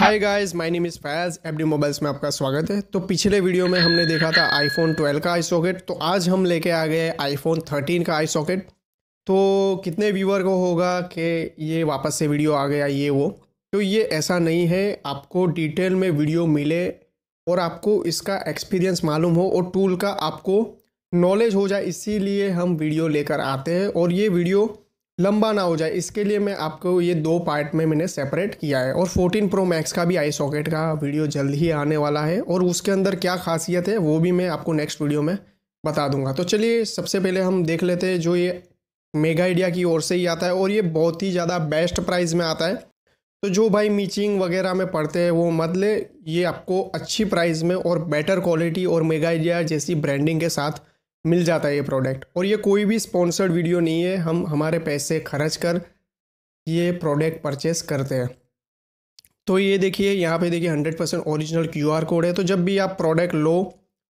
hi guys my name is Faiz FD mobiles में आपका स्वागत है तो पिछले वीडियो में हमने देखा था आईफोन 12 का आई सॉकेट तो आज हम लेके आ गए आईफोन 13 का आई सॉकेट तो कितने व्यूअर को होगा कि ये वापस से वीडियो आ गया ये वो तो ये ऐसा नहीं है आपको डिटेल में वीडियो मिले और आपको इसका एक्सपीरियंस मालूम हो और टूल का आपको नॉलेज हो जाए इसीलिए हम वीडियो लेकर आते हैं और ये वीडियो लंबा ना हो जाए इसके लिए मैं आपको ये दो पार्ट में मैंने सेपरेट किया है और 14 प्रो मैक्स का भी आई सॉकेट का वीडियो जल्द ही आने वाला है और उसके अंदर क्या खासियत है वो भी मैं आपको नेक्स्ट वीडियो में बता दूंगा तो चलिए सबसे पहले हम देख लेते हैं जो ये मेगा आइडिया की ओर से ही आता है और ये बहुत ही ज़्यादा बेस्ट प्राइस में आता है तो जो भाई मीचिंग वगैरह में पढ़ते हैं वो मत ले ये आपको अच्छी प्राइस में और बेटर क्वालिटी और मेगा आइडिया जैसी ब्रांडिंग के साथ मिल जाता है ये प्रोडक्ट और ये कोई भी स्पॉन्सर्ड वीडियो नहीं है हम हमारे पैसे खर्च कर ये प्रोडक्ट परचेस करते हैं तो ये देखिए यहाँ पे देखिए 100% परसेंट ओरिजिनल क्यू कोड है तो जब भी आप प्रोडक्ट लो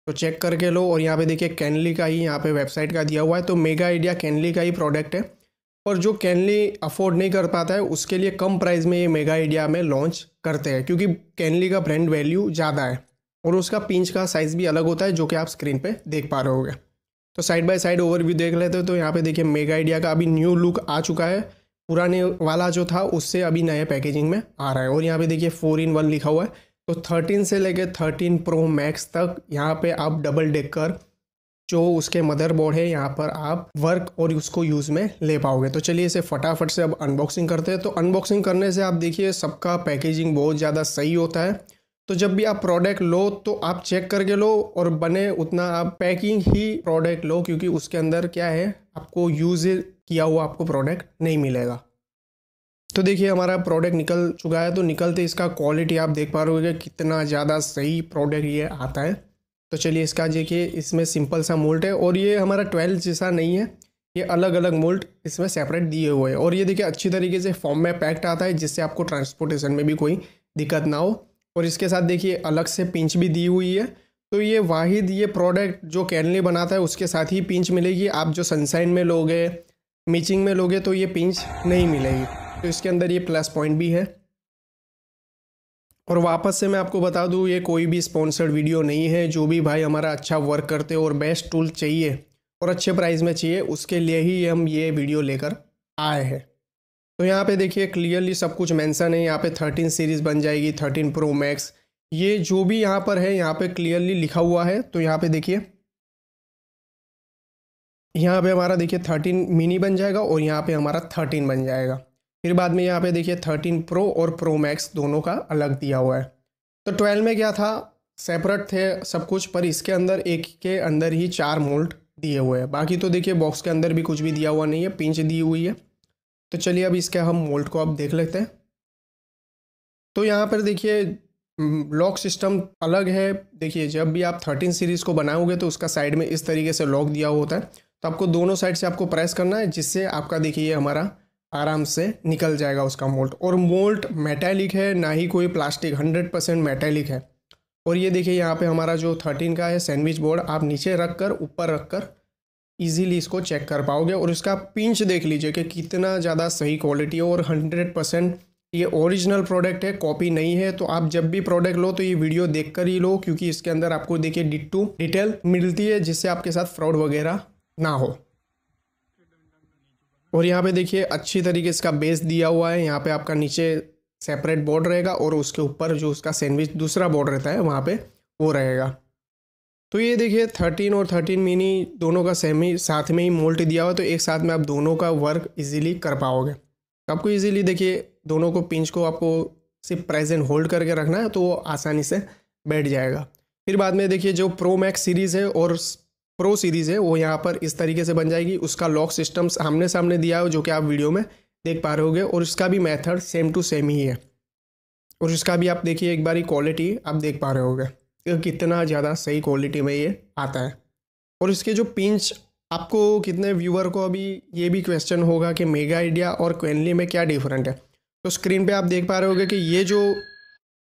तो चेक करके लो और यहाँ पे देखिए कैनली का ही यहाँ पे वेबसाइट का दिया हुआ है तो मेगा आइडिया कैनली का ही प्रोडक्ट है और जो कैनली अफोर्ड नहीं कर पाता है उसके लिए कम प्राइस में ये मेगा आइडिया में लॉन्च करते हैं क्योंकि कैनली का ब्रांड वैल्यू ज़्यादा है और उसका पिंच का साइज़ भी अलग होता है जो कि आप स्क्रीन पर देख पा रहे होगा तो साइड बाय साइड ओवरव्यू देख लेते हो तो यहाँ पे देखिए मेगा आइडिया का अभी न्यू लुक आ चुका है पुराने वाला जो था उससे अभी नए पैकेजिंग में आ रहा है और यहाँ पे देखिए फोर इन वन लिखा हुआ है तो थर्टीन से लेके थर्टीन प्रो मैक्स तक यहाँ पे आप डबल डेक कर जो उसके मदरबोर्ड है यहाँ पर आप वर्क और उसको यूज़ में ले पाओगे तो चलिए इसे फटाफट से अब अनबॉक्सिंग करते हैं तो अनबॉक्सिंग करने से आप देखिए सबका पैकेजिंग बहुत ज़्यादा सही होता है तो जब भी आप प्रोडक्ट लो तो आप चेक करके लो और बने उतना आप पैकिंग ही प्रोडक्ट लो क्योंकि उसके अंदर क्या है आपको यूज़ किया हुआ आपको प्रोडक्ट नहीं मिलेगा तो देखिए हमारा प्रोडक्ट निकल चुका है तो निकलते इसका क्वालिटी आप देख पा रहे हो कितना ज़्यादा सही प्रोडक्ट ये आता है तो चलिए इसका देखिए इसमें सिंपल सा मोल्ट है और ये हमारा ट्वेल्व जैसा नहीं है ये अलग अलग मोल्ट इसमें सेपरेट दिए हुए हैं और ये देखिए अच्छी तरीके से फॉर्म में पैक्ड आता है जिससे आपको ट्रांसपोर्टेशन में भी कोई दिक्कत ना हो और इसके साथ देखिए अलग से पिंच भी दी हुई है तो ये वाहिद ये प्रोडक्ट जो कैनली बनाता है उसके साथ ही पिंच मिलेगी आप जो सनसाइन में लोगे मीचिंग में लोगे तो ये पिंच नहीं मिलेगी तो इसके अंदर ये प्लस पॉइंट भी है और वापस से मैं आपको बता दूँ ये कोई भी स्पॉन्सर्ड वीडियो नहीं है जो भी भाई हमारा अच्छा वर्क करते और बेस्ट टूल चाहिए और अच्छे प्राइस में चाहिए उसके लिए ही हम ये वीडियो लेकर आए हैं तो यहाँ पे देखिए क्लियरली सब कुछ मेंशन है यहाँ पे थर्टीन सीरीज़ बन जाएगी थर्टीन प्रो मैक्स ये जो भी यहाँ पर है यहाँ पे क्लियरली लिखा हुआ है तो यहाँ पे देखिए यहाँ पे हमारा देखिए थर्टीन मिनी बन जाएगा और यहाँ पे हमारा थर्टीन बन जाएगा फिर बाद में यहाँ पे देखिए थर्टीन प्रो और प्रो मैक्स दोनों का अलग दिया हुआ है तो ट्वेल्व में क्या था सेपरेट थे सब कुछ पर इसके अंदर एक के अंदर ही चार मोल्ट दिए हुए हैं बाकी तो देखिए बॉक्स के अंदर भी कुछ भी दिया हुआ नहीं है पिंच दी हुई है तो चलिए अब इसके हम वोल्ट को आप देख लेते हैं तो यहाँ पर देखिए हम्म, लॉक सिस्टम अलग है देखिए जब भी आप थर्टीन सीरीज़ को बनाओगे तो उसका साइड में इस तरीके से लॉक दिया हुआ होता है तो आपको दोनों साइड से आपको प्रेस करना है जिससे आपका देखिए हमारा आराम से निकल जाएगा उसका मोल्ट और मोल्ट मेटेलिक है ना ही कोई प्लास्टिक हंड्रेड परसेंट मेटेलिक है और ये देखिए यहाँ पे हमारा जो थर्टीन का है सैंडविच बोर्ड आप नीचे रख कर ऊपर रख कर ईजीली इसको चेक कर पाओगे और इसका पिंच देख लीजिए कि कितना ज़्यादा सही क्वालिटी है और हंड्रेड परसेंट ये ओरिजिनल प्रोडक्ट है कॉपी नहीं है तो आप जब भी प्रोडक्ट लो तो ये वीडियो देख कर ही लो क्योंकि इसके अंदर आपको देखिए डिटू डिटेल मिलती है जिससे आपके साथ फ्रॉड वगैरह ना हो और यहाँ पे देखिए अच्छी तरीके इसका बेस दिया हुआ है यहाँ पे आपका नीचे सेपरेट बोर्ड रहेगा और उसके ऊपर जो उसका सैंडविच दूसरा बोर्ड रहता है वहाँ पे वो रहेगा तो ये देखिए थर्टीन और थर्टीन मिनी दोनों का सेम ही साथ में ही मोल्ट दिया हुआ तो एक साथ में आप दोनों का वर्क इजीली कर पाओगे तो आपको इजीली देखिए दोनों को पिंच को आपको सिर्फ प्रेजेंट होल्ड करके रखना है तो वो आसानी से बैठ जाएगा फिर बाद में देखिए जो प्रो मैक्स सीरीज़ है और प्रो सीरीज़ है वो यहाँ पर इस तरीके से बन जाएगी उसका लॉक सिस्टम सामने सामने दिया हो जो कि आप वीडियो में देख पा रहे होगे और इसका भी मेथड सेम टू सेम ही है और इसका भी आप देखिए एक बार ही क्वालिटी आप देख पा रहे होगे कितना ज़्यादा सही क्वालिटी में ये आता है और इसके जो पिंच आपको कितने व्यूअर को अभी ये भी क्वेश्चन होगा कि मेगा आइडिया और क्वेनली में क्या डिफरेंट है तो स्क्रीन पे आप देख पा रहे होगे कि ये जो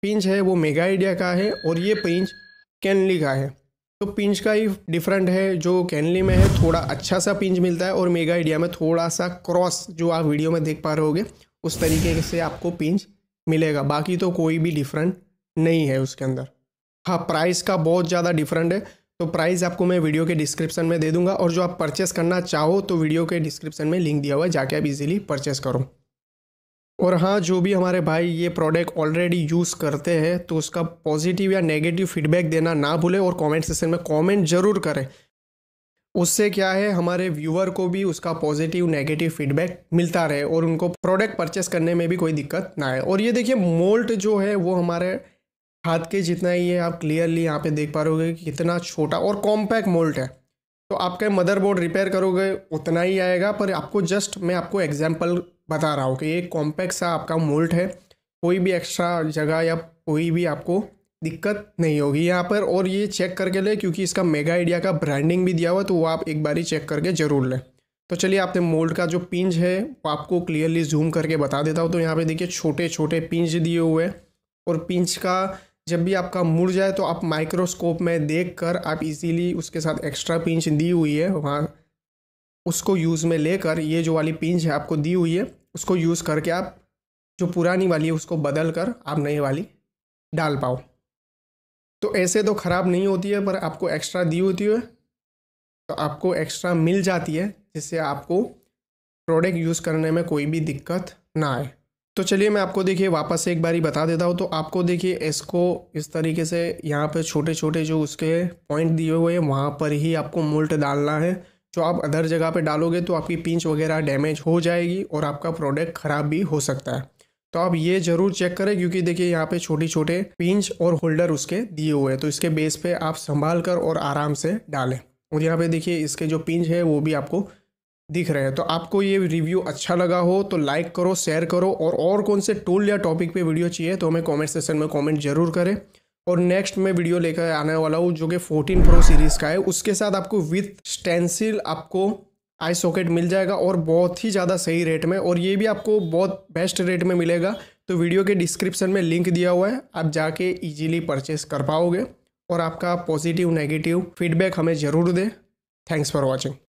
पिंच है वो मेगा आइडिया का है और ये पिंच कैनली का है तो पिंच का ही डिफरेंट है जो कैनली में है थोड़ा अच्छा सा पिंच मिलता है और मेगा आइडिया में थोड़ा सा क्रॉस जो आप वीडियो में देख पा रहे होगे उस तरीके से आपको पिंच मिलेगा बाकी तो कोई भी डिफरेंट नहीं है उसके अंदर हाँ प्राइस का बहुत ज़्यादा डिफरेंट है तो प्राइस आपको मैं वीडियो के डिस्क्रिप्शन में दे दूंगा और जो आप परचेस करना चाहो तो वीडियो के डिस्क्रिप्शन में लिंक दिया हुआ है जाके आप इजीली परचेस करो और हाँ जो भी हमारे भाई ये प्रोडक्ट ऑलरेडी यूज़ करते हैं तो उसका पॉजिटिव या नेगेटिव फीडबैक देना ना भूलें और कॉमेंट सेक्शन में कॉमेंट ज़रूर करें उससे क्या है हमारे व्यूअर को भी उसका पॉजिटिव नेगेटिव फीडबैक मिलता रहे और उनको प्रोडक्ट परचेस करने में भी कोई दिक्कत ना आए और ये देखिए मोल्ट जो है वो हमारे हाथ के जितना ही है आप क्लियरली यहाँ पे देख पा रहे कि कितना छोटा और कॉम्पैक्ट मोल्ट है तो आपके मदरबोर्ड रिपेयर करोगे उतना ही आएगा पर आपको जस्ट मैं आपको एग्जाम्पल बता रहा हूँ कि ये कॉम्पैक्ट सा आपका मोल्ट है कोई भी एक्स्ट्रा जगह या कोई भी आपको दिक्कत नहीं होगी यहाँ पर और ये चेक करके ले क्योंकि इसका मेगा आइडिया का ब्रांडिंग भी दिया हुआ तो वो आप एक बार ही चेक करके ज़रूर लें तो चलिए आपने मोल्ड का जो पिंज है वो आपको क्लियरली जूम करके बता देता हूँ तो यहाँ पे देखिए छोटे छोटे पिंज दिए हुए हैं और पिंज का जब भी आपका मुड़ जाए तो आप माइक्रोस्कोप में देख कर आप इजीली उसके साथ एक्स्ट्रा पिंच दी हुई है वहाँ उसको यूज़ में लेकर ये जो वाली पिंच है आपको दी हुई है उसको यूज़ करके आप जो पुरानी वाली है उसको बदल कर आप नई वाली डाल पाओ तो ऐसे तो ख़राब नहीं होती है पर आपको एक्स्ट्रा दी होती है तो आपको एक्स्ट्रा मिल जाती है जिससे आपको प्रोडक्ट यूज़ करने में कोई भी दिक्कत ना आए तो चलिए मैं आपको देखिए वापस से एक बार ही बता देता हूँ तो आपको देखिए इसको इस तरीके से यहाँ पर छोटे छोटे जो उसके पॉइंट दिए हुए हैं वहाँ पर ही आपको मोल्ट डालना है जो आप अदर जगह पे डालोगे तो आपकी पिंच वगैरह डैमेज हो जाएगी और आपका प्रोडक्ट ख़राब भी हो सकता है तो आप ये ज़रूर चेक करें क्योंकि देखिए यहाँ पे छोटे छोटे पिंच और होल्डर उसके दिए हुए हैं तो इसके बेस पे आप संभाल कर और आराम से डालें और यहाँ पे देखिए इसके जो पिंच है वो भी आपको दिख रहे हैं तो आपको ये रिव्यू अच्छा लगा हो तो लाइक करो शेयर करो और और कौन से टूल या टॉपिक पे वीडियो चाहिए तो हमें कमेंट सेक्शन में कमेंट जरूर करें और नेक्स्ट मैं वीडियो लेकर आने वाला हूँ जो कि 14 प्रो सीरीज़ का है उसके साथ आपको विथ स्टेंसिल आपको आई सॉकेट मिल जाएगा और बहुत ही ज़्यादा सही रेट में और ये भी आपको बहुत बेस्ट रेट में मिलेगा तो वीडियो के डिस्क्रिप्सन में लिंक दिया हुआ है आप जाके ईजिली परचेस कर पाओगे और आपका पॉजिटिव नेगेटिव फीडबैक हमें ज़रूर दें थैंक्स फॉर वॉचिंग